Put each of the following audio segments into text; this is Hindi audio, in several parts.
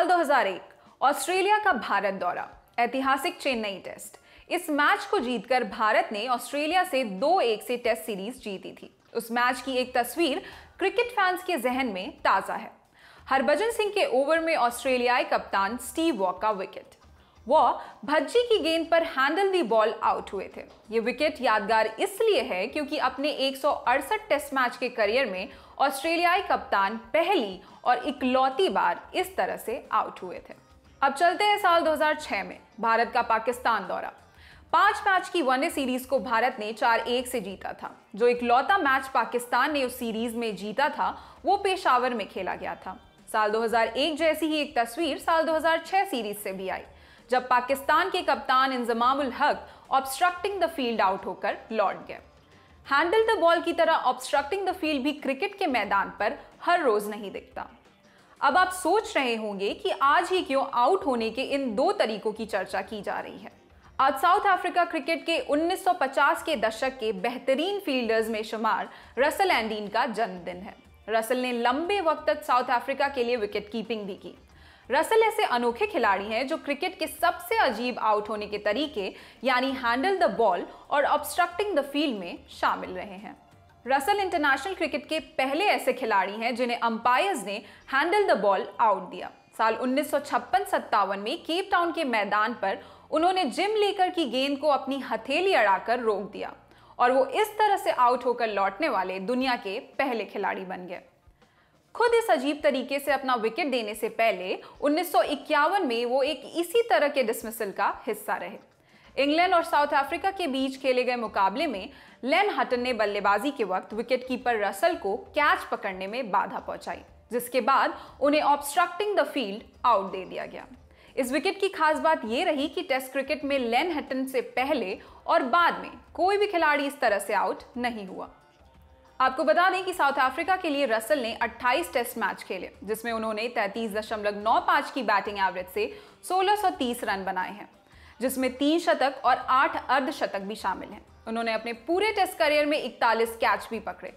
साल 2001 ऑस्ट्रेलिया का भारत दौरा ऐतिहासिक चेन्नई टेस्ट इस मैच को जीतकर भारत ने ऑस्ट्रेलिया से दो एक से टेस्ट सीरीज जीती थी उस मैच की एक तस्वीर क्रिकेट फैंस के जहन में ताज़ा है हरभजन सिंह के ओवर में ऑस्ट्रेलियाई कप्तान स्टीव वॉक का विकेट वह भज्जी की गेंद पर हैंडल दी बॉल आउट हुए थे ये विकेट यादगार इसलिए है क्योंकि अपने एक टेस्ट मैच के करियर में ऑस्ट्रेलियाई कप्तान पहली और इकलौती बार इस तरह से आउट हुए थे अब चलते हैं साल 2006 में भारत का पाकिस्तान दौरा पांच मैच की वनडे सीरीज को भारत ने चार एक से जीता था जो इकलौता मैच पाकिस्तान ने उस सीरीज में जीता था वो पेशावर में खेला गया था साल 2001 जैसी ही एक तस्वीर साल 2006 सीरीज से भी आई जब पाकिस्तान के कप्तान इंजमामुल हक ऑब्स्ट्रक्टिंग द फील्ड आउट होकर लौट गए हैंडल द बॉल की तरह ऑब्स्ट्रक्टिंग द फील्ड भी क्रिकेट के मैदान पर हर रोज नहीं दिखता अब आप सोच रहे होंगे कि आज ही क्यों आउट होने के इन दो तरीकों की चर्चा की जा रही है आज साउथ अफ्रीका क्रिकेट के 1950 के दशक के बेहतरीन फील्डर्स में शुमार रसल एंडीन का जन्मदिन है रसल ने लंबे वक्त तक साउथ अफ्रीका के लिए विकेट कीपिंग भी की रसल ऐसे अनोखे खिलाड़ी हैं जो क्रिकेट के सबसे अजीब आउट होने के तरीके यानी हैंडल द बॉल और ऑब्स्ट्रक्टिंग द फील्ड में शामिल रहे हैं रसल इंटरनेशनल क्रिकेट के पहले ऐसे खिलाड़ी हैं जिन्हें अंपायर्स ने हैंडल द बॉल आउट दिया साल उन्नीस सौ में केप टाउन के मैदान पर उन्होंने जिम लेकर की गेंद को अपनी हथेली अड़ाकर रोक दिया और वो इस तरह से आउट होकर लौटने वाले दुनिया के पहले खिलाड़ी बन गए खुद इस अजीब तरीके से अपना विकेट देने से पहले उन्नीस में वो एक इसी तरह के डिसमिसल का हिस्सा रहे इंग्लैंड और साउथ अफ्रीका के बीच खेले गए मुकाबले में लेन हटन ने बल्लेबाजी के वक्त विकेटकीपर रसल को कैच पकड़ने में बाधा पहुंचाई जिसके बाद उन्हें ऑब्स्ट्रक्टिंग द फील्ड आउट दे दिया गया इस विकेट की खास बात यह रही कि टेस्ट क्रिकेट में लेन हटन से पहले और बाद में कोई भी खिलाड़ी इस तरह से आउट नहीं हुआ आपको बता दें कि साउथ अफ्रीका के लिए रसल ने 28 टेस्ट मैच खेले जिसमें उन्होंने 33.95 की बैटिंग एवरेज से 1630 रन बनाए हैं जिसमें तीन शतक और आठ अर्धशतक भी शामिल हैं उन्होंने अपने पूरे टेस्ट करियर में 41 कैच भी पकड़े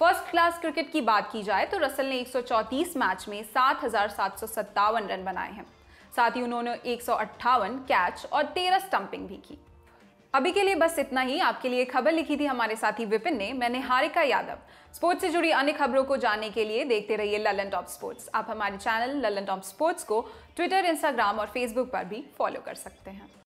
फर्स्ट क्लास क्रिकेट की बात की जाए तो रसल ने एक मैच में सात रन बनाए हैं साथ ही उन्होंने एक कैच और तेरह स्टंपिंग भी की अभी के लिए बस इतना ही आपके लिए खबर लिखी थी हमारे साथी विपिन ने मैंने हारिका यादव स्पोर्ट्स से जुड़ी अन्य खबरों को जानने के लिए देखते रहिए ललन टॉप स्पोर्ट्स आप हमारे चैनल ललन टॉप स्पोर्ट्स को ट्विटर इंस्टाग्राम और फेसबुक पर भी फॉलो कर सकते हैं